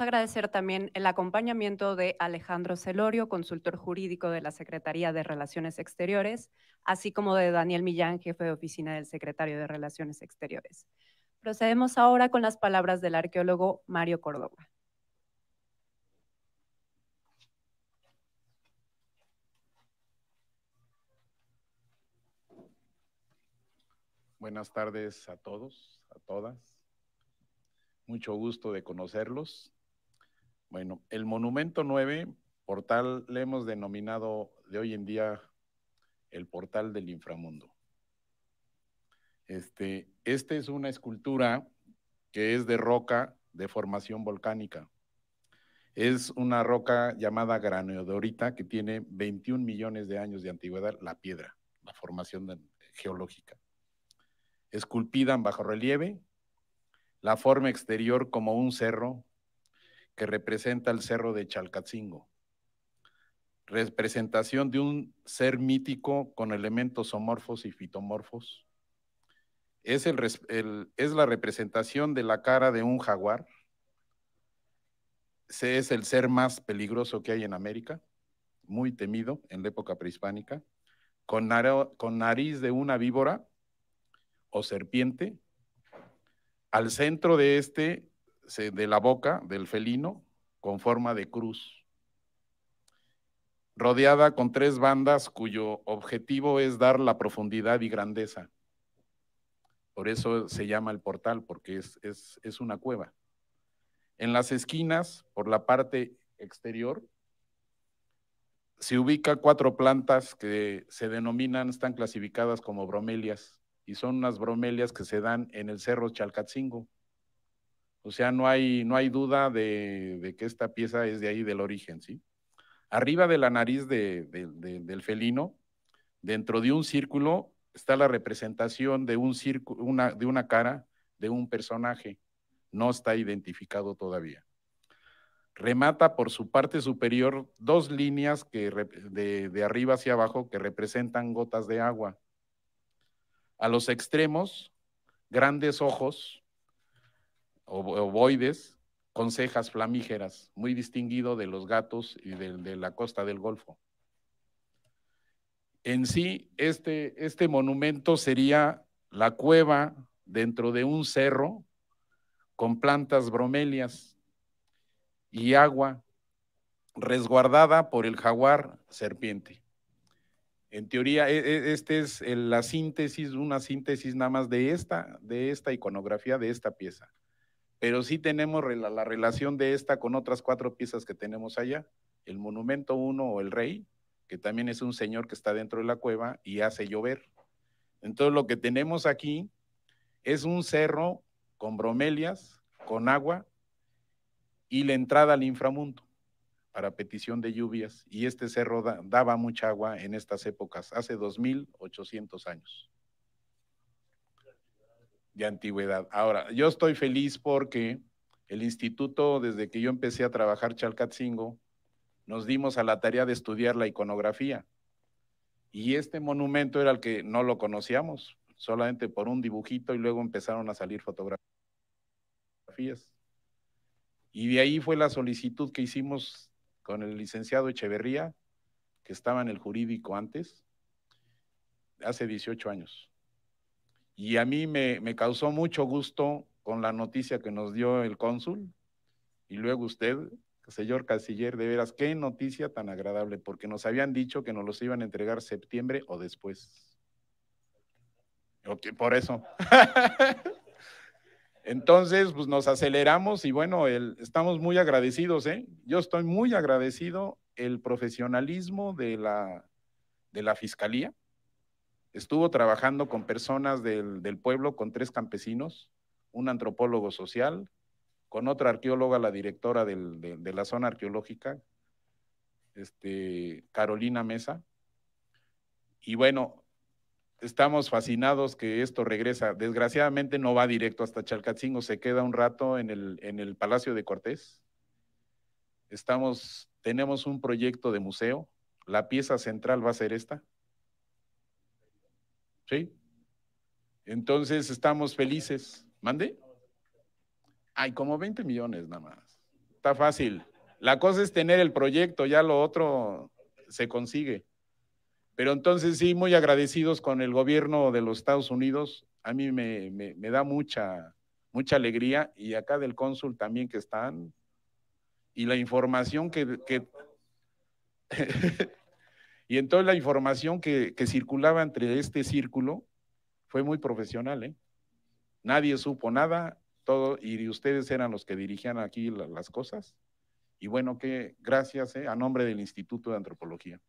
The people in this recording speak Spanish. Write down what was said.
agradecer también el acompañamiento de Alejandro Celorio, consultor jurídico de la Secretaría de Relaciones Exteriores, así como de Daniel Millán, jefe de oficina del Secretario de Relaciones Exteriores. Procedemos ahora con las palabras del arqueólogo Mario Córdoba. Buenas tardes a todos, a todas mucho gusto de conocerlos. Bueno, el Monumento 9, portal le hemos denominado de hoy en día el portal del inframundo. Este, esta es una escultura que es de roca de formación volcánica. Es una roca llamada graneodorita que tiene 21 millones de años de antigüedad, la piedra, la formación geológica. Esculpida en bajo relieve, la forma exterior como un cerro que representa el cerro de Chalcatzingo. Representación de un ser mítico con elementos homorfos y fitomorfos. Es, el, es la representación de la cara de un jaguar. Se es el ser más peligroso que hay en América, muy temido en la época prehispánica, con, nariz de una víbora o serpiente al centro de este, de la boca del felino, con forma de cruz, rodeada con tres bandas cuyo objetivo es dar la profundidad y grandeza. Por eso se llama el portal, porque es, es una cueva. En las esquinas, por la parte exterior, se ubica cuatro plantas que se denominan, están clasificadas como bromelias y son unas bromelias que se dan en el Cerro Chalcatzingo. O sea, no hay, no hay duda de, que esta pieza es de ahí, del origen, ¿sí? Arriba de la nariz del felino, dentro de un círculo, está la representación de, un una, de una cara de un personaje. No está identificado todavía. Remata por su parte superior dos líneas que, de arriba hacia abajo que representan gotas de agua a los extremos, grandes ojos, ovoides, con cejas flamígeras, muy distinguido de los gatos y de, de la costa del Golfo. En sí, este, este monumento sería la cueva dentro de un cerro con plantas bromelias y agua resguardada por el jaguar serpiente. En teoría, e, e, esta es eh, la síntesis, una síntesis nada más de esta, de esta iconografía, de esta pieza. Pero sí tenemos la relación de esta con otras cuatro piezas que tenemos allá. El monumento 1 o el rey, que también es un señor que está dentro de la cueva y hace llover. Entonces lo que tenemos aquí es un cerro con bromelias, con agua y la entrada al inframundo para petición de lluvias y este cerro daba mucha agua en estas épocas, hace 2.800 años de antigüedad. Ahora, yo estoy feliz porque el instituto, desde que yo empecé a trabajar Chalcatzingo, nos dimos a la tarea de estudiar la iconografía. Y este monumento era el que no lo conocíamos, solamente por un dibujito y luego empezaron a salir fotografías. Y de ahí fue la solicitud que hicimos con el licenciado Echeverría, que estaba en el jurídico antes, hace 18 años. Y a mí me, causó mucho gusto con la noticia que nos dio el cónsul y luego usted, señor canciller, de veras, qué noticia tan agradable, porque nos habían dicho que nos los iban a entregar septiembre o después. por eso. Entonces, pues nos aceleramos y bueno, estamos muy agradecidos, ¿eh? Yo estoy muy agradecido el profesionalismo de la, de la fiscalía. Estuvo trabajando con personas del, pueblo, con tres campesinos, un antropólogo social, con otra arqueóloga, la directora de, la zona arqueológica, este, Carolina Mesa. Y bueno, estamos fascinados que esto regresa. Desgraciadamente no va directo hasta Chalcatzingo, se queda un rato en el, en el Palacio de Cortés. Estamos, tenemos un proyecto de museo. La pieza central va a ser esta. ¿Sí? Entonces estamos felices. ¿Mande? Hay como 20 millones nada más. Está fácil. La cosa es tener el proyecto, ya lo otro se consigue. Pero entonces sí, muy agradecidos con el gobierno de los Estados Unidos. A mí me, da mucha, mucha alegría y acá del cónsul también que están. Y la información que... y entonces la información que, circulaba entre este círculo fue muy profesional. ¿eh? Nadie supo nada, todo, y ustedes eran los que dirigían aquí las cosas. Y bueno, que gracias ¿eh? a nombre del Instituto de Antropología.